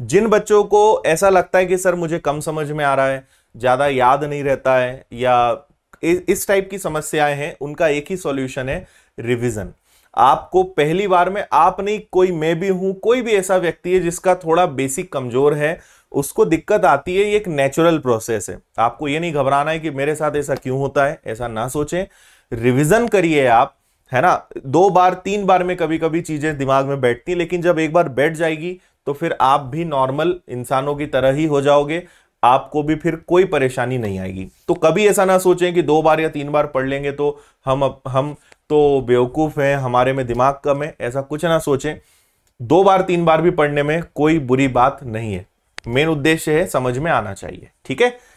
जिन बच्चों को ऐसा लगता है कि सर मुझे कम समझ में आ रहा है ज़्यादा याद नहीं रहता है या इस टाइप की समस्याएं हैं उनका एक ही सॉल्यूशन है रिवीजन आपको पहली बार में आप नहीं कोई मैं भी हूं कोई भी ऐसा व्यक्ति है जिसका थोड़ा बेसिक कमजोर है उसको दिक्कत आती है ये एक नेचुरल प्रोसेस है आपको ये नहीं घबराना है कि मेरे साथ ऐसा क्यों होता है ऐसा ना सोचें रिविजन करिए आप है ना दो बार तीन बार में कभी कभी चीजें दिमाग में बैठती लेकिन जब एक बार बैठ जाएगी तो फिर आप भी नॉर्मल इंसानों की तरह ही हो जाओगे आपको भी फिर कोई परेशानी नहीं आएगी तो कभी ऐसा ना सोचें कि दो बार या तीन बार पढ़ लेंगे तो हम हम तो बेवकूफ़ हैं हमारे में दिमाग कम है ऐसा कुछ ना सोचें दो बार तीन बार भी पढ़ने में कोई बुरी बात नहीं है मेन उद्देश्य है समझ में आना चाहिए ठीक है